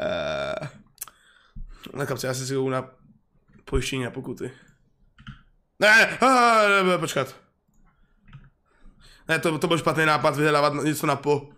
Eh, na no, kapce, já si si na pojištění na pokuty. Ne, a, eh, ne, eh, počkat. Ne, to, to byl špatný nápad vyhledávat něco na po.